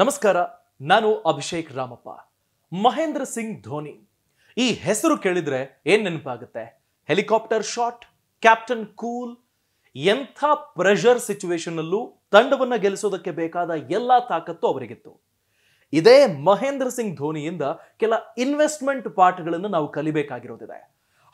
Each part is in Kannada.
ನಮಸ್ಕಾರ ನಾನು ಅಭಿಷೇಕ್ ರಾಮಪ್ಪ ಮಹೇಂದ್ರ ಸಿಂಗ್ ಧೋನಿ ಈ ಹೆಸರು ಕೇಳಿದ್ರೆ ಏನ್ ನೆನಪಾಗುತ್ತೆ ಹೆಲಿಕಾಪ್ಟರ್ ಶಾಟ್ ಕ್ಯಾಪ್ಟನ್ ಕೂಲ್ ಎಂಥ ಪ್ರೆಷರ್ ಸಿಚುವೇಶನ್ ಅಲ್ಲೂ ತಂಡವನ್ನ ಗೆಲ್ಲಿಸೋದಕ್ಕೆ ಬೇಕಾದ ಎಲ್ಲಾ ತಾಕತ್ತು ಅವರಿಗಿತ್ತು ಇದೇ ಮಹೇಂದ್ರ ಸಿಂಗ್ ಧೋನಿಯಿಂದ ಕೆಲ ಇನ್ವೆಸ್ಟ್ಮೆಂಟ್ ಪಾಠಗಳನ್ನು ನಾವು ಕಲಿಬೇಕಾಗಿರೋದಿದೆ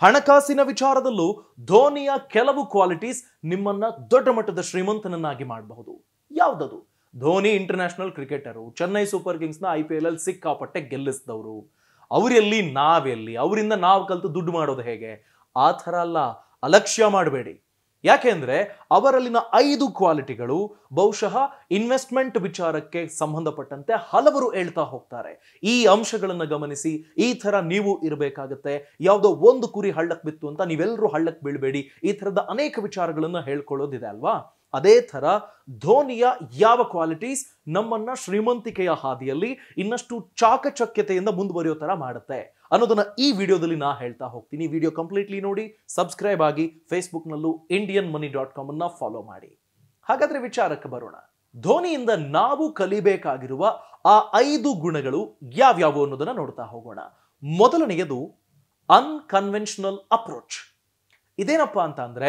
ಹಣಕಾಸಿನ ವಿಚಾರದಲ್ಲೂ ಧೋನಿಯ ಕೆಲವು ಕ್ವಾಲಿಟೀಸ್ ನಿಮ್ಮನ್ನ ದೊಡ್ಡ ಮಟ್ಟದ ಶ್ರೀಮಂತನನ್ನಾಗಿ ಮಾಡಬಹುದು ಯಾವುದದು Dhoni international cricketer Chennai super ಕಿಂಗ್ಸ್ನ ಐ ಪಿ ಎಲ್ ಅಲ್ಲಿ ಸಿಕ್ಕಾಪಟ್ಟೆ ಗೆಲ್ಲಿಸಿದವರು ಅವರೆಲ್ಲಿ ನಾವೆಲ್ಲಿ ಅವರಿಂದ ನಾವು ಕಲಿತು ದುಡ್ಡು ಮಾಡೋದು ಹೇಗೆ ಆ ಥರ ಅಲ್ಲ ಅಲಕ್ಷ್ಯ ಮಾಡಬೇಡಿ ಯಾಕೆಂದ್ರೆ ಅವರಲ್ಲಿನ ಐದು ಕ್ವಾಲಿಟಿಗಳು ಬಹುಶಃ ಇನ್ವೆಸ್ಟ್ಮೆಂಟ್ ವಿಚಾರಕ್ಕೆ ಸಂಬಂಧಪಟ್ಟಂತೆ ಹಲವರು ಹೇಳ್ತಾ ಹೋಗ್ತಾರೆ ಈ ಅಂಶಗಳನ್ನು ಗಮನಿಸಿ ಈ ತರ ನೀವು ಇರಬೇಕಾಗತ್ತೆ ಯಾವುದೋ ಒಂದು ಕುರಿ ಹಳ್ಳಕ್ಕೆ ಬಿತ್ತು ಅಂತ ನೀವೆಲ್ಲರೂ ಹಳ್ಳಕ್ಕೆ ಬೀಳಬೇಡಿ ಈ ಥರದ ಅನೇಕ ವಿಚಾರಗಳನ್ನು ಹೇಳ್ಕೊಳ್ಳೋದಿದೆ ಅಲ್ವಾ ಅದೇ ಥರ ಧೋನಿಯ ಯಾವ ಕ್ವಾಲಿಟೀಸ್ ನಮ್ಮನ್ನ ಶ್ರೀಮಂತಿಕೆಯ ಹಾದಿಯಲ್ಲಿ ಇನ್ನಷ್ಟು ಚಾಕಚಕ್ಯತೆಯಿಂದ ಮುಂದುವರಿಯೋ ಥರ ಮಾಡುತ್ತೆ ಅನ್ನೋದನ್ನ ಈ ವಿಡಿಯೋದಲ್ಲಿ ನಾ ಹೇಳ್ತಾ ಹೋಗ್ತೀನಿ ವಿಡಿಯೋ ಕಂಪ್ಲೀಟ್ಲಿ ನೋಡಿ ಸಬ್ಸ್ಕ್ರೈಬ್ ಆಗಿ ಫೇಸ್ಬುಕ್ನಲ್ಲೂ ಇಂಡಿಯನ್ ಮನಿ ಡಾಟ್ ಕಾಮ್ ಅನ್ನ ಫಾಲೋ ಮಾಡಿ ಹಾಗಾದ್ರೆ ವಿಚಾರಕ್ಕೆ ಬರೋಣ ಧೋನಿಯಿಂದ ನಾವು ಕಲಿಬೇಕಾಗಿರುವ ಆ ಐದು ಗುಣಗಳು ಯಾವ್ಯಾವು ಅನ್ನೋದನ್ನ ನೋಡ್ತಾ ಹೋಗೋಣ ಮೊದಲನೆಯದು ಅನ್ಕನ್ವೆನ್ಷನಲ್ ಅಪ್ರೋಚ್ ಇದೇನಪ್ಪ ಅಂತ ಅಂದ್ರೆ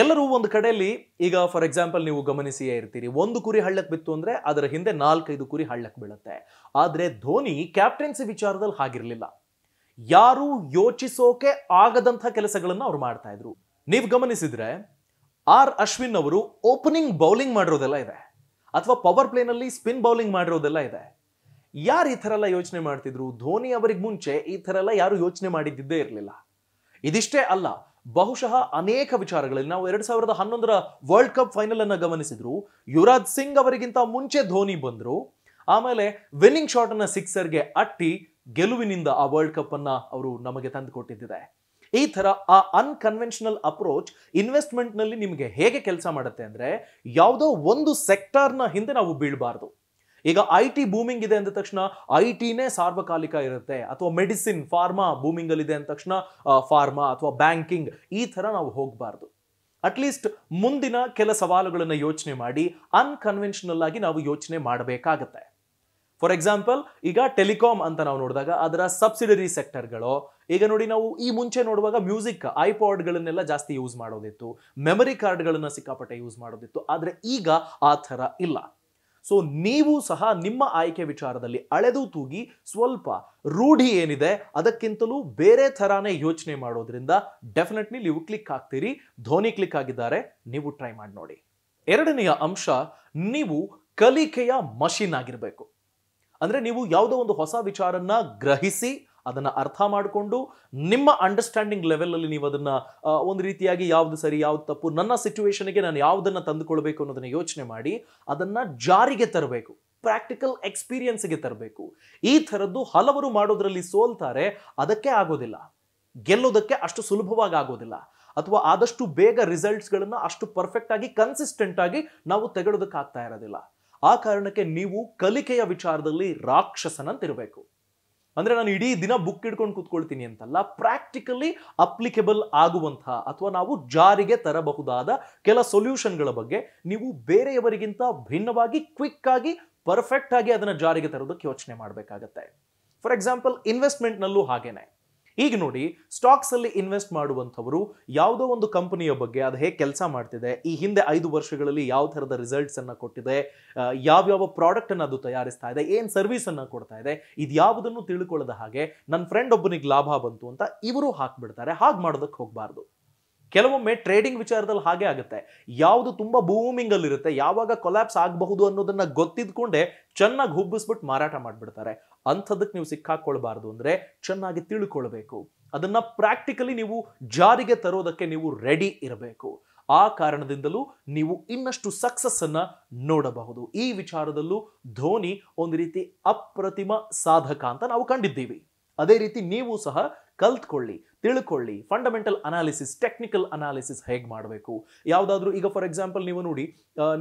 ಎಲ್ಲರೂ ಒಂದು ಕಡೆಯಲ್ಲಿ ಈಗ ಫಾರ್ ಎಕ್ಸಾಂಪಲ್ ನೀವು ಗಮನಿಸಿಯೇ ಇರ್ತೀರಿ ಒಂದು ಕುರಿ ಹಳ್ಳಕ್ಕೆ ಬಿತ್ತು ಅಂದ್ರೆ ಅದರ ಹಿಂದೆ ನಾಲ್ಕೈದು ಕುರಿ ಹಳ್ಳಕ್ಕೆ ಬೀಳುತ್ತೆ ಆದರೆ ಧೋನಿ ಕ್ಯಾಪ್ಟನ್ಸಿ ವಿಚಾರದಲ್ಲಿ ಹಾಗಿರಲಿಲ್ಲ ಯಾರು ಯೋಚಿಸೋಕೆ ಆಗದಂಥ ಕೆಲಸಗಳನ್ನು ಅವ್ರು ಮಾಡ್ತಾ ಇದ್ರು ನೀವು ಗಮನಿಸಿದ್ರೆ ಆರ್ ಅಶ್ವಿನ್ ಅವರು ಓಪನಿಂಗ್ ಬೌಲಿಂಗ್ ಮಾಡಿರೋದೆಲ್ಲ ಇದೆ ಅಥವಾ ಪವರ್ ಪ್ಲೇನಲ್ಲಿ ಸ್ಪಿನ್ ಬೌಲಿಂಗ್ ಮಾಡಿರೋದೆಲ್ಲ ಇದೆ ಯಾರು ಈ ಥರ ಎಲ್ಲ ಯೋಚನೆ ಮಾಡ್ತಿದ್ರು ಧೋನಿ ಅವರಿಗೆ ಮುಂಚೆ ಈ ಥರ ಎಲ್ಲ ಯಾರು ಯೋಚನೆ ಮಾಡಿದ್ದೇ ಇರಲಿಲ್ಲ ಇದಿಷ್ಟೇ ಅಲ್ಲ ಬಹುಶಃ ಅನೇಕ ವಿಚಾರಗಳಲ್ಲಿ ನಾವು ಎರಡ್ ಸಾವಿರದ ಹನ್ನೊಂದರ ವರ್ಲ್ಡ್ ಕಪ್ ಫೈನಲ್ ಅನ್ನ ಗಮನಿಸಿದ್ರು ಯುವರಾಜ್ ಸಿಂಗ್ ಅವರಿಗಿಂತ ಮುಂಚೆ ಧೋನಿ ಬಂದ್ರು ಆಮೇಲೆ ವಿನ್ನಿಂಗ್ ಶಾಟ್ ಅನ್ನ ಗೆ ಅಟ್ಟಿ ಗೆಲುವಿನಿಂದ ಆ ವರ್ಲ್ಡ್ ಕಪ್ ಅನ್ನ ಅವರು ನಮಗೆ ತಂದು ಕೊಟ್ಟಿದ್ದಾರೆ ಈ ತರ ಆ ಅನ್ಕನ್ವೆನ್ಷನಲ್ ಅಪ್ರೋಚ್ ಇನ್ವೆಸ್ಟ್ಮೆಂಟ್ ನಲ್ಲಿ ನಿಮಗೆ ಹೇಗೆ ಕೆಲಸ ಮಾಡುತ್ತೆ ಅಂದ್ರೆ ಯಾವುದೋ ಒಂದು ಸೆಕ್ಟರ್ನ ಹಿಂದೆ ನಾವು ಬೀಳಬಾರ್ದು ಈಗ ಐ ಟಿ ಬೂಮಿಂಗ್ ಇದೆ ಅಂದ ತಕ್ಷಣ ಐ ಟಿನೇ ಸಾರ್ವಕಾಲಿಕ ಇರುತ್ತೆ ಅಥವಾ ಮೆಡಿಸಿನ್ ಫಾರ್ಮಾ ಬೂಮಿಂಗ್ ಅಲ್ಲಿ ಇದೆ ಅಂದ ತಕ್ಷಣ ಫಾರ್ಮಾ ಅಥವಾ ಬ್ಯಾಂಕಿಂಗ್ ಈ ಥರ ನಾವು ಹೋಗಬಾರ್ದು ಅಟ್ಲೀಸ್ಟ್ ಮುಂದಿನ ಕೆಲ ಸವಾಲುಗಳನ್ನು ಯೋಚನೆ ಮಾಡಿ ಅನ್ಕನ್ವೆನ್ಷನಲ್ ಆಗಿ ನಾವು ಯೋಚನೆ ಮಾಡಬೇಕಾಗತ್ತೆ ಫಾರ್ ಎಕ್ಸಾಂಪಲ್ ಈಗ ಟೆಲಿಕಾಮ್ ಅಂತ ನಾವು ನೋಡಿದಾಗ ಅದರ ಸಬ್ಸಿಡರಿ ಸೆಕ್ಟರ್ಗಳು ಈಗ ನೋಡಿ ನಾವು ಈ ಮುಂಚೆ ನೋಡುವಾಗ ಮ್ಯೂಸಿಕ್ ಐಪಾಡ್ಗಳನ್ನೆಲ್ಲ ಜಾಸ್ತಿ ಯೂಸ್ ಮಾಡೋದಿತ್ತು ಮೆಮರಿ ಕಾರ್ಡ್ಗಳನ್ನು ಸಿಕ್ಕಾಪಟ್ಟೆ ಯೂಸ್ ಮಾಡೋದಿತ್ತು ಆದರೆ ಈಗ ಆ ಥರ ಇಲ್ಲ ಸೊ ನೀವು ಸಹ ನಿಮ್ಮ ಆಯ್ಕೆ ವಿಚಾರದಲ್ಲಿ ಅಳೆದು ತೂಗಿ ಸ್ವಲ್ಪ ರೂಢಿ ಏನಿದೆ ಅದಕ್ಕಿಂತಲೂ ಬೇರೆ ಥರಾನೇ ಯೋಚನೆ ಮಾಡೋದ್ರಿಂದ ಡೆಫಿನೆಟ್ಲಿ ನೀವು ಕ್ಲಿಕ್ ಆಗ್ತೀರಿ ಧೋನಿ ಕ್ಲಿಕ್ ಆಗಿದ್ದಾರೆ ನೀವು ಟ್ರೈ ಮಾಡಿ ನೋಡಿ ಎರಡನೆಯ ಅಂಶ ನೀವು ಕಲಿಕೆಯ ಮಷಿನ್ ಆಗಿರಬೇಕು ಅಂದರೆ ನೀವು ಯಾವುದೋ ಒಂದು ಹೊಸ ವಿಚಾರನ್ನ ಗ್ರಹಿಸಿ ಅದನ್ನು ಅರ್ಥ ಮಾಡಿಕೊಂಡು ನಿಮ್ಮ ಅಂಡರ್ಸ್ಟ್ಯಾಂಡಿಂಗ್ ಲೆವೆಲಲ್ಲಿ ನೀವು ಅದನ್ನು ಒಂದು ರೀತಿಯಾಗಿ ಯಾವುದು ಸರಿ ಯಾವ್ದು ತಪ್ಪು ನನ್ನ ಸಿಚುವೇಷನ್ಗೆ ನಾನು ಯಾವುದನ್ನು ತಂದುಕೊಳ್ಬೇಕು ಅನ್ನೋದನ್ನು ಯೋಚನೆ ಮಾಡಿ ಅದನ್ನು ಜಾರಿಗೆ ತರಬೇಕು ಪ್ರಾಕ್ಟಿಕಲ್ ಎಕ್ಸ್ಪೀರಿಯನ್ಸ್ಗೆ ತರಬೇಕು ಈ ಥರದ್ದು ಹಲವರು ಮಾಡೋದರಲ್ಲಿ ಸೋಲ್ತಾರೆ ಅದಕ್ಕೆ ಆಗೋದಿಲ್ಲ ಗೆಲ್ಲೋದಕ್ಕೆ ಅಷ್ಟು ಸುಲಭವಾಗಿ ಆಗೋದಿಲ್ಲ ಅಥವಾ ಆದಷ್ಟು ಬೇಗ ರಿಸಲ್ಟ್ಸ್ಗಳನ್ನು ಅಷ್ಟು ಪರ್ಫೆಕ್ಟಾಗಿ ಕನ್ಸಿಸ್ಟೆಂಟಾಗಿ ನಾವು ತೆಗೆಳೋದಕ್ಕಾಗ್ತಾ ಇರೋದಿಲ್ಲ ಆ ಕಾರಣಕ್ಕೆ ನೀವು ಕಲಿಕೆಯ ವಿಚಾರದಲ್ಲಿ ರಾಕ್ಷಸನಂತಿರಬೇಕು ಅಂದ್ರೆ ನಾನು ಇಡೀ ದಿನ ಬುಕ್ ಇಡ್ಕೊಂಡು ಕುತ್ಕೊಳ್ತೀನಿ ಅಂತಲ್ಲ ಪ್ರಾಕ್ಟಿಕಲಿ ಅಪ್ಲಿಕೇಬಲ್ ಆಗುವಂತಹ ಅಥವಾ ನಾವು ಜಾರಿಗೆ ತರಬಹುದಾದ ಕೆಲ ಸೊಲ್ಯೂಷನ್ಗಳ ಬಗ್ಗೆ ನೀವು ಬೇರೆಯವರಿಗಿಂತ ಭಿನ್ನವಾಗಿ ಕ್ವಿಕ್ ಆಗಿ ಪರ್ಫೆಕ್ಟ್ ಆಗಿ ಅದನ್ನ ಜಾರಿಗೆ ತರೋದಕ್ಕೆ ಯೋಚನೆ ಮಾಡಬೇಕಾಗತ್ತೆ ಫಾರ್ ಎಕ್ಸಾಂಪಲ್ ನಲ್ಲೂ ಹಾಗೇನೆ ಈಗ ನೋಡಿ ಸ್ಟಾಕ್ಸಲ್ಲಿ ಇನ್ವೆಸ್ಟ್ ಮಾಡುವಂಥವರು ಯಾವುದೋ ಒಂದು ಕಂಪನಿಯ ಬಗ್ಗೆ ಅದು ಹೇಗೆ ಕೆಲಸ ಮಾಡ್ತಿದೆ ಈ ಹಿಂದೆ ಐದು ವರ್ಷಗಳಲ್ಲಿ ಯಾವ ಥರದ ರಿಸಲ್ಟ್ಸನ್ನು ಕೊಟ್ಟಿದೆ ಯಾವ್ಯಾವ ಪ್ರಾಡಕ್ಟನ್ನು ಅದು ತಯಾರಿಸ್ತಾ ಇದೆ ಏನು ಸರ್ವಿಸನ್ನು ಕೊಡ್ತಾ ಇದೆ ಇದು ಯಾವುದನ್ನು ತಿಳ್ಕೊಳ್ಳದ ಹಾಗೆ ನನ್ನ ಫ್ರೆಂಡ್ ಒಬ್ಬನಿಗೆ ಲಾಭ ಬಂತು ಅಂತ ಇವರು ಹಾಕ್ಬಿಡ್ತಾರೆ ಹಾಗೆ ಮಾಡೋದಕ್ಕೆ ಹೋಗಬಾರ್ದು ಕೆಲವೊಮ್ಮೆ ಟ್ರೇಡಿಂಗ್ ವಿಚಾರದಲ್ಲಿ ಹಾಗೆ ಆಗುತ್ತೆ ಯಾವುದು ತುಂಬ ಇರುತ್ತೆ ಯಾವಾಗ ಕೊಲ್ಯಾಪ್ಸ್ ಆಗಬಹುದು ಅನ್ನೋದನ್ನ ಗೊತ್ತಿದ್ಕೊಂಡೆ ಚೆನ್ನಾಗಿ ಹುಬ್ಬಿಸ್ಬಿಟ್ಟು ಮಾರಾಟ ಮಾಡಿಬಿಡ್ತಾರೆ ಅಂಥದಕ್ಕೆ ನೀವು ಸಿಕ್ಕಾಕೊಳ್ಬಾರ್ದು ಅಂದರೆ ಚೆನ್ನಾಗಿ ತಿಳ್ಕೊಳ್ಬೇಕು ಅದನ್ನ ಪ್ರಾಕ್ಟಿಕಲಿ ನೀವು ಜಾರಿಗೆ ತರೋದಕ್ಕೆ ನೀವು ರೆಡಿ ಇರಬೇಕು ಆ ಕಾರಣದಿಂದಲೂ ನೀವು ಇನ್ನಷ್ಟು ಸಕ್ಸಸ್ ಅನ್ನ ನೋಡಬಹುದು ಈ ವಿಚಾರದಲ್ಲೂ ಧೋನಿ ಒಂದು ರೀತಿ ಅಪ್ರತಿಮ ಸಾಧಕ ಅಂತ ನಾವು ಕಂಡಿದ್ದೀವಿ ಅದೇ ರೀತಿ ನೀವು ಸಹ ಕಲ್ತ್ಕೊಳ್ಳಿ ತಿಳ್ಕೊಳ್ಳಿ ಫಂಡಮೆಂಟಲ್ ಅನಾಲಿಸಿಸ್ ಟೆಕ್ನಿಕಲ್ ಅನಾಲಿಸಿಸ್ ಹೇಗೆ ಮಾಡಬೇಕು ಯಾವುದಾದ್ರೂ ಈಗ ಫಾರ್ ಎಕ್ಸಾಂಪಲ್ ನೀವು ನೋಡಿ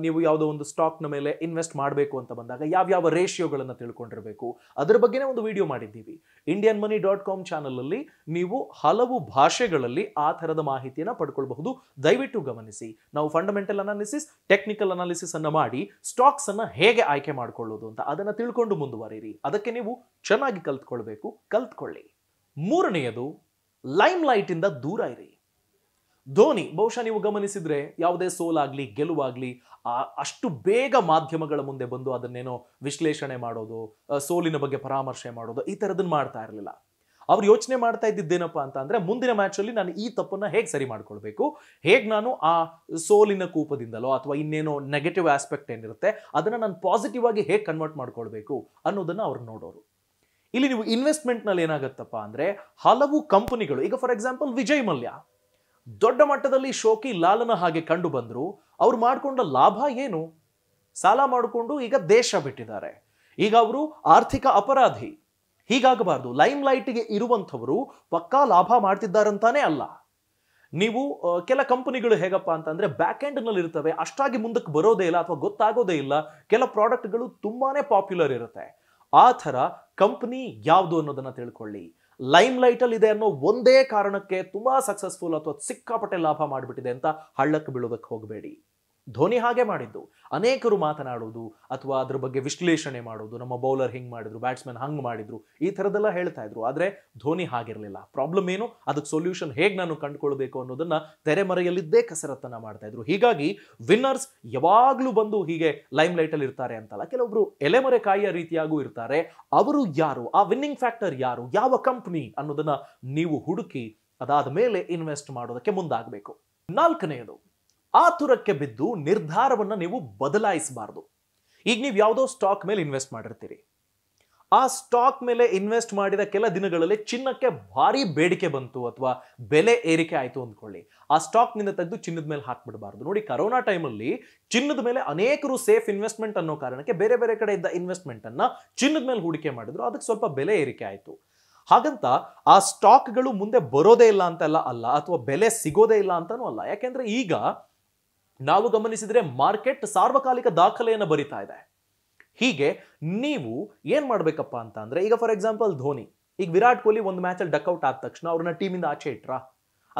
ನೀವು ಯಾವುದೋ ಒಂದು ಸ್ಟಾಕ್ನ ಮೇಲೆ ಇನ್ವೆಸ್ಟ್ ಮಾಡಬೇಕು ಅಂತ ಬಂದಾಗ ಯಾವ್ಯಾವ ರೇಷಿಯೋಗಳನ್ನು ತಿಳ್ಕೊಂಡಿರಬೇಕು ಅದರ ಬಗ್ಗೆನೇ ಒಂದು ವಿಡಿಯೋ ಮಾಡಿದ್ದೀವಿ ಇಂಡಿಯನ್ ಮನಿ ಡಾಟ್ ಕಾಮ್ ಚಾನಲಲ್ಲಿ ನೀವು ಹಲವು ಭಾಷೆಗಳಲ್ಲಿ ಆ ಥರದ ಮಾಹಿತಿಯನ್ನು ಪಡ್ಕೊಳ್ಬಹುದು ದಯವಿಟ್ಟು ಗಮನಿಸಿ ನಾವು ಫಂಡಮೆಂಟಲ್ ಅನಾಲಿಸಿಸ್ ಟೆಕ್ನಿಕಲ್ ಅನಾಲಿಸಿಸ್ ಅನ್ನು ಮಾಡಿ ಸ್ಟಾಕ್ಸ್ ಅನ್ನು ಹೇಗೆ ಆಯ್ಕೆ ಮಾಡಿಕೊಳ್ಳೋದು ಅಂತ ಅದನ್ನು ತಿಳ್ಕೊಂಡು ಮುಂದುವರಿಯಿರಿ ಅದಕ್ಕೆ ನೀವು ಚೆನ್ನಾಗಿ ಕಲ್ತ್ಕೊಳ್ಬೇಕು ಕಲ್ತ್ಕೊಳ್ಳಿ ಮೂರನೆಯದು ಲೈಮ್ ಇಂದ ದೂರ ಇರಿ ಧೋನಿ ಬಹುಶಃ ನೀವು ಗಮನಿಸಿದ್ರೆ ಯಾವುದೇ ಸೋಲಾಗ್ಲಿ ಗೆಲುವಾಗ್ಲಿ ಅಷ್ಟು ಬೇಗ ಮಾಧ್ಯಮಗಳ ಮುಂದೆ ಬಂದು ಅದನ್ನೇನೋ ವಿಶ್ಲೇಷಣೆ ಮಾಡೋದು ಸೋಲಿನ ಬಗ್ಗೆ ಪರಾಮರ್ಶೆ ಮಾಡೋದು ಈ ಥರದನ್ನ ಮಾಡ್ತಾ ಇರಲಿಲ್ಲ ಅವ್ರು ಯೋಚನೆ ಮಾಡ್ತಾ ಇದ್ದಿದ್ದೇನಪ್ಪ ಅಂತ ಅಂದ್ರೆ ಮುಂದಿನ ಮ್ಯಾಚ್ ಅಲ್ಲಿ ನಾನು ಈ ತಪ್ಪನ್ನ ಹೇಗೆ ಸರಿ ಮಾಡ್ಕೊಳ್ಬೇಕು ಹೇಗೆ ನಾನು ಆ ಸೋಲಿನ ಕೂಪದಿಂದಲೋ ಅಥವಾ ಇನ್ನೇನೋ ನೆಗೆಟಿವ್ ಆಸ್ಪೆಕ್ಟ್ ಏನಿರುತ್ತೆ ಅದನ್ನ ನಾನು ಪಾಸಿಟಿವ್ ಆಗಿ ಹೇಗೆ ಕನ್ವರ್ಟ್ ಮಾಡ್ಕೊಳ್ಬೇಕು ಅನ್ನೋದನ್ನ ಅವ್ರು ನೋಡೋರು ಇಲ್ಲಿ ನೀವು ಇನ್ವೆಸ್ಟ್ಮೆಂಟ್ನಲ್ಲಿ ಏನಾಗತ್ತಪ್ಪ ಅಂದ್ರೆ ಹಲವು ಕಂಪನಿಗಳು ಈಗ ಫಾರ್ ಎಕ್ಸಾಂಪಲ್ ವಿಜಯ್ ಮಲ್ಯ ದೊಡ್ಡ ಮಟ್ಟದಲ್ಲಿ ಶೋಕಿ ಲಾಲನ ಹಾಗೆ ಕಂಡು ಬಂದರು ಅವ್ರು ಮಾಡಿಕೊಂಡ ಲಾಭ ಏನು ಸಾಲ ಮಾಡಿಕೊಂಡು ಈಗ ದೇಶ ಬಿಟ್ಟಿದ್ದಾರೆ ಈಗ ಅವರು ಆರ್ಥಿಕ ಅಪರಾಧಿ ಹೀಗಾಗಬಾರ್ದು ಲೈಮ್ ಲೈಟ್ಗೆ ಇರುವಂಥವರು ಪಕ್ಕಾ ಲಾಭ ಅಂತಾನೆ ಅಲ್ಲ ನೀವು ಕೆಲ ಕಂಪನಿಗಳು ಹೇಗಪ್ಪ ಅಂತಂದ್ರೆ ಬ್ಯಾಕ್ ನಲ್ಲಿ ಇರ್ತವೆ ಅಷ್ಟಾಗಿ ಮುಂದಕ್ಕೆ ಬರೋದೇ ಇಲ್ಲ ಅಥವಾ ಗೊತ್ತಾಗೋದೇ ಇಲ್ಲ ಕೆಲ ಪ್ರಾಡಕ್ಟ್ಗಳು ತುಂಬಾನೇ ಪಾಪ್ಯುಲರ್ ಇರುತ್ತೆ ಆ ಥರ ಕಂಪ್ನಿ ಯಾವುದು ಅನ್ನೋದನ್ನ ತಿಳ್ಕೊಳ್ಳಿ ಲೈಮ್ ಅಲ್ಲಿ ಇದೆ ಅನ್ನೋ ಒಂದೇ ಕಾರಣಕ್ಕೆ ತುಂಬಾ ಸಕ್ಸಸ್ಫುಲ್ ಅಥವಾ ಸಿಕ್ಕಾಪಟ್ಟೆ ಲಾಭ ಮಾಡಿಬಿಟ್ಟಿದೆ ಅಂತ ಹಳ್ಳಕ್ಕೆ ಬೀಳೋದಕ್ಕೆ ಹೋಗಬೇಡಿ ಧೋನಿ ಹಾಗೆ ಮಾಡಿದ್ದು ಅನೇಕರು ಮಾತನಾಡೋದು ಅಥವಾ ಅದ್ರ ಬಗ್ಗೆ ವಿಶ್ಲೇಷಣೆ ಮಾಡೋದು ನಮ್ಮ ಬೌಲರ್ ಹಿಂಗ್ ಮಾಡಿದ್ರು ಬ್ಯಾಟ್ಸ್ಮನ್ ಹಂಗ್ ಮಾಡಿದ್ರು ಈ ಥರದ್ದೆಲ್ಲ ಹೇಳ್ತಾ ಇದ್ರು ಆದರೆ ಧೋನಿ ಹಾಗಿರಲಿಲ್ಲ ಪ್ರಾಬ್ಲಮ್ ಏನು ಅದಕ್ಕೆ ಸೊಲ್ಯೂಷನ್ ಹೇಗೆ ನಾನು ಕಂಡುಕೊಳ್ಬೇಕು ಅನ್ನೋದನ್ನ ತೆರೆಮರೆಯಲ್ಲಿದ್ದೇ ಕಸರತ್ತನ್ನ ಮಾಡ್ತಾ ಇದ್ರು ಹೀಗಾಗಿ ವಿನ್ನರ್ಸ್ ಯಾವಾಗಲೂ ಬಂದು ಹೀಗೆ ಲೈಮ್ ಲೈಟಲ್ಲಿ ಇರ್ತಾರೆ ಅಂತಲ್ಲ ಕೆಲವೊಬ್ರು ಎಲೆಮರೆ ಕಾಯಿಯ ರೀತಿಯಾಗೂ ಇರ್ತಾರೆ ಅವರು ಯಾರು ಆ ವಿನ್ನಿಂಗ್ ಫ್ಯಾಕ್ಟರ್ ಯಾರು ಯಾವ ಕಂಪ್ನಿ ಅನ್ನೋದನ್ನ ನೀವು ಹುಡುಕಿ ಅದಾದ ಮೇಲೆ ಇನ್ವೆಸ್ಟ್ ಮಾಡೋದಕ್ಕೆ ಮುಂದಾಗಬೇಕು ನಾಲ್ಕನೆಯದು ಆತುರಕ್ಕೆ ಬಿದ್ದು ನಿರ್ಧಾರವನ್ನು ನೀವು ಬದಲಾಯಿಸಬಾರ್ದು ಈಗ ನೀವು ಯಾವುದೋ ಸ್ಟಾಕ್ ಮೇಲೆ ಇನ್ವೆಸ್ಟ್ ಮಾಡಿರ್ತೀರಿ ಆ ಸ್ಟಾಕ್ ಮೇಲೆ ಇನ್ವೆಸ್ಟ್ ಮಾಡಿದ ಕೆಲ ದಿನಗಳಲ್ಲಿ ಚಿನ್ನಕ್ಕೆ ಭಾರಿ ಬೇಡಿಕೆ ಬಂತು ಅಥವಾ ಬೆಲೆ ಏರಿಕೆ ಆಯಿತು ಅಂದ್ಕೊಳ್ಳಿ ಆ ಸ್ಟಾಕ್ನಿಂದ ತೆಗೆದು ಚಿನ್ನದ ಮೇಲೆ ಹಾಕ್ಬಿಡಬಾರ್ದು ನೋಡಿ ಕರೋನಾ ಟೈಮಲ್ಲಿ ಚಿನ್ನದ ಮೇಲೆ ಅನೇಕರು ಸೇಫ್ ಇನ್ವೆಸ್ಟ್ಮೆಂಟ್ ಅನ್ನೋ ಕಾರಣಕ್ಕೆ ಬೇರೆ ಬೇರೆ ಕಡೆ ಇದ್ದ ಇನ್ವೆಸ್ಟ್ಮೆಂಟನ್ನು ಚಿನ್ನದ ಮೇಲೆ ಹೂಡಿಕೆ ಮಾಡಿದ್ರು ಅದಕ್ಕೆ ಸ್ವಲ್ಪ ಬೆಲೆ ಏರಿಕೆ ಆಯಿತು ಹಾಗಂತ ಆ ಸ್ಟಾಕ್ಗಳು ಮುಂದೆ ಬರೋದೇ ಇಲ್ಲ ಅಂತೆಲ್ಲ ಅಲ್ಲ ಅಥವಾ ಬೆಲೆ ಸಿಗೋದೇ ಇಲ್ಲ ಅಂತಲೂ ಅಲ್ಲ ಯಾಕೆಂದ್ರೆ ಈಗ ನಾವು ಗಮನಿಸಿದರೆ ಮಾರ್ಕೆಟ್ ಸಾರ್ವಕಾಲಿಕ ದಾಖಲೆಯನ್ನು ಬರಿತಾ ಇದೆ ಹೀಗೆ ನೀವು ಏನ್ ಮಾಡ್ಬೇಕಪ್ಪ ಅಂತ ಅಂದ್ರೆ ಈಗ ಫಾರ್ ಎಕ್ಸಾಂಪಲ್ ಧೋನಿ ಈಗ ವಿರಾಟ್ ಕೊಹ್ಲಿ ಒಂದು ಮ್ಯಾಚಲ್ಲಿ ಡಕ್ಔಟ್ ಆದ ತಕ್ಷಣ ಅವ್ರನ್ನ ಟೀಮಿಂದ ಆಚೆ ಇಟ್ರಾ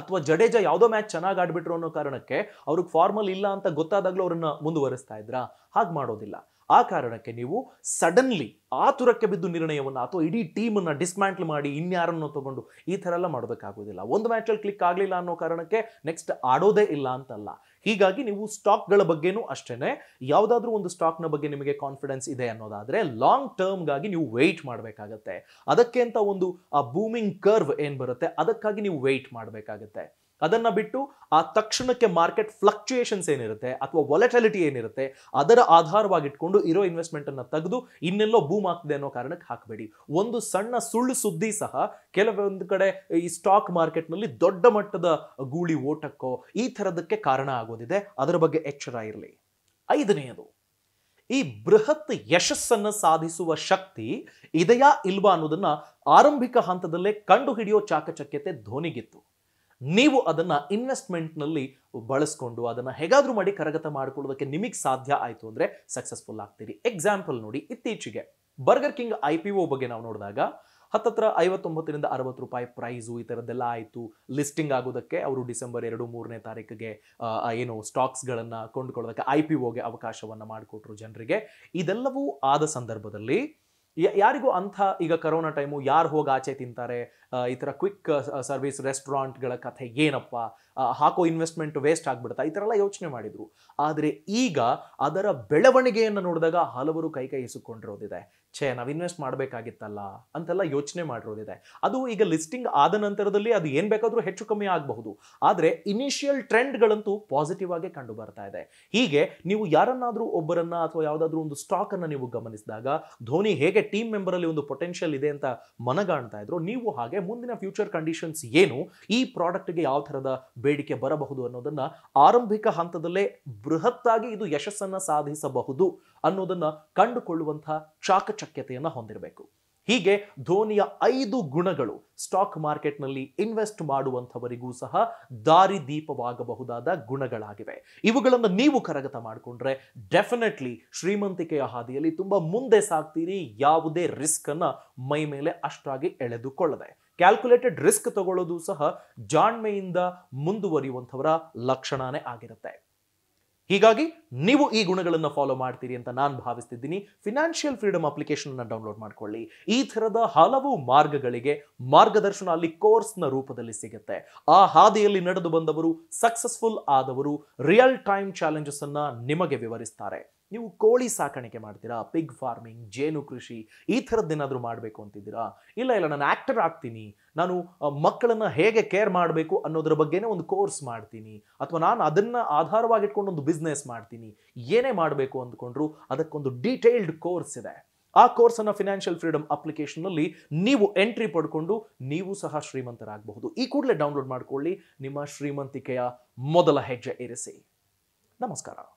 ಅಥವಾ ಜಡೇಜಾ ಯಾವುದೋ ಮ್ಯಾಚ್ ಚೆನ್ನಾಗಿ ಆಡ್ಬಿಟ್ರು ಅನ್ನೋ ಕಾರಣಕ್ಕೆ ಅವ್ರಿಗೆ ಫಾರ್ಮಲ್ ಇಲ್ಲ ಅಂತ ಗೊತ್ತಾದಾಗಲೂ ಅವ್ರನ್ನ ಮುಂದುವರಿಸ್ತಾ ಇದ್ರ ಹಾಗೆ ಮಾಡೋದಿಲ್ಲ ಆ ಕಾರಣಕ್ಕೆ ನೀವು ಸಡನ್ಲಿ ಆತುರಕ್ಕೆ ಬಿದ್ದು ನಿರ್ಣಯವನ್ನು ಅಥವಾ ಇಡೀ ಟೀಮನ್ನು ಡಿಸ್ಮ್ಯಾಂಟ್ಲ್ ಮಾಡಿ ಇನ್ಯಾರನ್ನು ತಗೊಂಡು ಈ ಥರ ಎಲ್ಲ ಮಾಡೋದಕ್ಕಾಗೋದಿಲ್ಲ ಒಂದು ಮ್ಯಾಚಲ್ಲಿ ಕ್ಲಿಕ್ ಆಗಲಿಲ್ಲ ಅನ್ನೋ ಕಾರಣಕ್ಕೆ ನೆಕ್ಸ್ಟ್ ಆಡೋದೇ ಇಲ್ಲ ಅಂತಲ್ಲ ಹೀಗಾಗಿ ನೀವು ಸ್ಟಾಕ್ಗಳ ಬಗ್ಗೆನೂ ಅಷ್ಟೇ ಯಾವುದಾದ್ರೂ ಒಂದು ಸ್ಟಾಕ್ನ ಬಗ್ಗೆ ನಿಮಗೆ ಕಾನ್ಫಿಡೆನ್ಸ್ ಇದೆ ಅನ್ನೋದಾದರೆ ಲಾಂಗ್ ಟರ್ಮ್ಗಾಗಿ ನೀವು ವೆಯ್ಟ್ ಮಾಡಬೇಕಾಗತ್ತೆ ಅದಕ್ಕೆ ಅಂತ ಒಂದು ಆ ಬೂಮಿಂಗ್ ಕರ್ವ್ ಏನು ಬರುತ್ತೆ ಅದಕ್ಕಾಗಿ ನೀವು ವೆಯ್ಟ್ ಮಾಡಬೇಕಾಗತ್ತೆ ಅದನ್ನ ಬಿಟ್ಟು ಆ ತಕ್ಷಣಕ್ಕೆ ಮಾರ್ಕೆಟ್ ಫ್ಲಕ್ಚುಯೇಷನ್ಸ್ ಏನಿರುತ್ತೆ ಅಥವಾ ವಾಲೆಟಾಲಿಟಿ ಏನಿರುತ್ತೆ ಅದರ ಆಧಾರವಾಗಿಟ್ಕೊಂಡು ಇರೋ ಇನ್ವೆಸ್ಟ್ಮೆಂಟ್ ಅನ್ನ ತೆಗೆದು ಇನ್ನೆಲ್ಲೋ ಬೂಮ್ ಆಗ್ತಿದೆ ಅನ್ನೋ ಕಾರಣಕ್ಕೆ ಹಾಕಬೇಡಿ ಒಂದು ಸಣ್ಣ ಸುಳ್ಳು ಸುದ್ದಿ ಸಹ ಕೆಲವೊಂದು ಕಡೆ ಈ ಸ್ಟಾಕ್ ಮಾರ್ಕೆಟ್ ನಲ್ಲಿ ದೊಡ್ಡ ಮಟ್ಟದ ಗೂಳಿ ಓಟಕ್ಕೋ ಈ ಥರದಕ್ಕೆ ಕಾರಣ ಆಗೋದಿದೆ ಅದರ ಬಗ್ಗೆ ಎಚ್ಚರ ಇರಲಿ ಐದನೆಯದು ಈ ಬೃಹತ್ ಯಶಸ್ಸನ್ನ ಸಾಧಿಸುವ ಶಕ್ತಿ ಇದೆಯಾ ಇಲ್ವಾ ಅನ್ನೋದನ್ನ ಆರಂಭಿಕ ಹಂತದಲ್ಲೇ ಕಂಡುಹಿಡಿಯೋ ಚಾಕಚಕ್ಯತೆ ಧೋನಿಗಿತ್ತು ನೀವು ಅದನ್ನು ಇನ್ವೆಸ್ಟ್ಮೆಂಟ್ನಲ್ಲಿ ಬಳಸ್ಕೊಂಡು ಅದನ್ನು ಹೇಗಾದರೂ ಮಾಡಿ ಕರಗತ ಮಾಡಿಕೊಳ್ಳೋದಕ್ಕೆ ನಿಮಗೆ ಸಾಧ್ಯ ಆಯಿತು ಅಂದರೆ ಸಕ್ಸಸ್ಫುಲ್ ಆಗ್ತೀರಿ ಎಕ್ಸಾಂಪಲ್ ನೋಡಿ ಇತ್ತೀಚೆಗೆ Burger King I P O ಬಗ್ಗೆ ನಾವು ನೋಡಿದಾಗ ಹತ್ತತ್ರ ಐವತ್ತೊಂಬತ್ತರಿಂದ ಅರವತ್ತು ರೂಪಾಯಿ ಪ್ರೈಸು ಈ ಥರದ್ದೆಲ್ಲ ಆಯಿತು ಲಿಸ್ಟಿಂಗ್ ಆಗೋದಕ್ಕೆ ಅವರು ಡಿಸೆಂಬರ್ ಎರಡು ಮೂರನೇ ತಾರೀಕಿಗೆ ಏನು ಸ್ಟಾಕ್ಸ್ಗಳನ್ನು ಕೊಂಡುಕೊಳ್ಳೋದಕ್ಕೆ ಐ ಪಿ ಒಗೆ ಅವಕಾಶವನ್ನು ಮಾಡಿಕೊಟ್ರು ಜನರಿಗೆ ಇದೆಲ್ಲವೂ ಆದ ಸಂದರ್ಭದಲ್ಲಿ ಯಾರಿಗೂ ಅಂಥ ಈಗ ಕರೋನಾ ಟೈಮು ಯಾರು ಹೋಗಿ ಆಚೆ ತಿಂತಾರೆ ಈ ಥರ ಕ್ವಿಕ್ ಸರ್ವಿಸ್ ರೆಸ್ಟೋರೆಂಟ್ಗಳ ಕಥೆ ಏನಪ್ಪ ಹಾಕೋ ಇನ್ವೆಸ್ಟ್ಮೆಂಟ್ ವೇಸ್ಟ್ ಆಗಿಬಿಡ್ತಾ ಈ ಥರ ಎಲ್ಲ ಯೋಚನೆ ಮಾಡಿದರು ಆದರೆ ಈಗ ಅದರ ಬೆಳವಣಿಗೆಯನ್ನು ನೋಡಿದಾಗ ಹಲವರು ಕೈ ಇಸುಕೊಂಡಿರೋದಿದೆ ಛೇ ನಾವು ಇನ್ವೆಸ್ಟ್ ಮಾಡಬೇಕಾಗಿತ್ತಲ್ಲ ಅಂತೆಲ್ಲ ಯೋಚನೆ ಮಾಡಿರೋದಿದೆ ಅದು ಈಗ ಲಿಸ್ಟಿಂಗ್ ಆದ ನಂತರದಲ್ಲಿ ಅದು ಏನು ಬೇಕಾದರೂ ಹೆಚ್ಚು ಕಮ್ಮಿ ಆಗಬಹುದು ಆದರೆ ಇನಿಷಿಯಲ್ ಟ್ರೆಂಡ್ಗಳಂತೂ ಪಾಸಿಟಿವ್ ಆಗಿ ಕಂಡು ಬರ್ತಾ ಇದೆ ಹೀಗೆ ನೀವು ಯಾರನ್ನಾದರೂ ಒಬ್ಬರನ್ನ ಅಥವಾ ಯಾವುದಾದ್ರೂ ಒಂದು ಸ್ಟಾಕನ್ನು ನೀವು ಗಮನಿಸಿದಾಗ ಧೋನಿ ಹೇಗೆ ಟೀಮ್ ಮೆಂಬರಲ್ಲಿ ಒಂದು ಪೊಟೆನ್ಷಿಯಲ್ ಇದೆ ಅಂತ ಮನಗಾಣ್ತಾ ಇದ್ರು ನೀವು ಹಾಗೆ ಮುಂದಿನ ಫ್ಯೂಚರ್ ಕಂಡೀಷನ್ಸ್ ಏನು ಈ ಪ್ರಾಡಕ್ಟ್ಗೆ ಯಾವ ಥರದ ಬೇಡಿಕೆ ಬರಬಹುದು ಅನ್ನೋದನ್ನು ಆರಂಭಿಕ ಹಂತದಲ್ಲೇ ಬೃಹತ್ತಾಗಿ ಇದು ಯಶಸ್ಸನ್ನು ಸಾಧಿಸಬಹುದು ಅನ್ನೋದನ್ನು ಕಂಡುಕೊಳ್ಳುವಂತಹ ಚಾಕಚ ರೋಚಕ್ಯತೆಯನ್ನು ಹೊಂದಿರಬೇಕು ಹೀಗೆ ಧೋನಿಯ ಐದು ಗುಣಗಳು ಸ್ಟಾಕ್ ಮಾರ್ಕೆಟ್ನಲ್ಲಿ ಇನ್ವೆಸ್ಟ್ ಮಾಡುವಂಥವರಿಗೂ ಸಹ ದಾರಿದೀಪವಾಗಬಹುದಾದ ಗುಣಗಳಾಗಿವೆ ಇವುಗಳನ್ನು ನೀವು ಕರಗತ ಮಾಡಿಕೊಂಡ್ರೆ ಡೆಫಿನೆಟ್ಲಿ ಶ್ರೀಮಂತಿಕೆಯ ಹಾದಿಯಲ್ಲಿ ತುಂಬ ಮುಂದೆ ಸಾಕ್ತೀರಿ ಯಾವುದೇ ಅನ್ನ ಮೈ ಮೇಲೆ ಅಷ್ಟಾಗಿ ಎಳೆದುಕೊಳ್ಳದೆ ಕ್ಯಾಲ್ಕುಲೇಟೆಡ್ ರಿಸ್ಕ್ ತಗೊಳ್ಳೋದು ಸಹ ಜಾಣ್ಮೆಯಿಂದ ಮುಂದುವರಿಯುವಂಥವರ ಲಕ್ಷಣನೇ ಆಗಿರುತ್ತೆ ಹೀಗಾಗಿ ನೀವು ಈ ಗುಣಗಳನ್ನು ಫಾಲೋ ಮಾಡ್ತೀರಿ ಅಂತ ನಾನು ಭಾವಿಸ್ತಿದ್ದೀನಿ ಫಿನಾನ್ಷಿಯಲ್ ಫ್ರೀಡಮ್ ಅಪ್ಲಿಕೇಶನ್ ಡೌನ್ಲೋಡ್ ಮಾಡ್ಕೊಳ್ಳಿ ಈ ಥರದ ಹಲವು ಮಾರ್ಗಗಳಿಗೆ ಮಾರ್ಗದರ್ಶನ ಅಲ್ಲಿ ಕೋರ್ಸ್ನ ರೂಪದಲ್ಲಿ ಸಿಗುತ್ತೆ ಆ ಹಾದಿಯಲ್ಲಿ ನಡೆದು ಬಂದವರು ಸಕ್ಸಸ್ಫುಲ್ ಆದವರು ರಿಯಲ್ ಟೈಮ್ ಚಾಲೆಂಜಸ್ ಅನ್ನ ನಿಮಗೆ ವಿವರಿಸ್ತಾರೆ ನೀವು ಕೋಳಿ ಸಾಕಾಣಿಕೆ ಮಾಡ್ತೀರಾ ಪಿಗ್ ಫಾರ್ಮಿಂಗ್ ಜೇನು ಕೃಷಿ ಈ ಥರದ್ದೇನಾದರೂ ಮಾಡಬೇಕು ಅಂತಿದ್ದೀರಾ ಇಲ್ಲ ಇಲ್ಲ ನಾನು ಆ್ಯಕ್ಟರ್ ಆಗ್ತೀನಿ ನಾನು ಮಕ್ಕಳನ್ನು ಹೇಗೆ ಕೇರ್ ಮಾಡಬೇಕು ಅನ್ನೋದ್ರ ಬಗ್ಗೆನೇ ಒಂದು ಕೋರ್ಸ್ ಮಾಡ್ತೀನಿ ಅಥವಾ ನಾನು ಅದನ್ನು ಆಧಾರವಾಗಿಟ್ಕೊಂಡು ಒಂದು ಬಿಸ್ನೆಸ್ ಮಾಡ್ತೀನಿ ಏನೇ ಮಾಡಬೇಕು ಅಂದ್ಕೊಂಡ್ರು ಅದಕ್ಕೊಂದು ಡೀಟೇಲ್ಡ್ ಕೋರ್ಸ್ ಇದೆ ಆ ಕೋರ್ಸನ್ನು ಫಿನಾನ್ಷಿಯಲ್ ಫ್ರೀಡಮ್ ಅಪ್ಲಿಕೇಶನ್ನಲ್ಲಿ ನೀವು ಎಂಟ್ರಿ ಪಡ್ಕೊಂಡು ನೀವು ಸಹ ಶ್ರೀಮಂತರಾಗಬಹುದು ಈ ಕೂಡಲೇ ಡೌನ್ಲೋಡ್ ಮಾಡಿಕೊಳ್ಳಿ ನಿಮ್ಮ ಶ್ರೀಮಂತಿಕೆಯ ಮೊದಲ ಹೆಜ್ಜೆ ಇರಿಸಿ ನಮಸ್ಕಾರ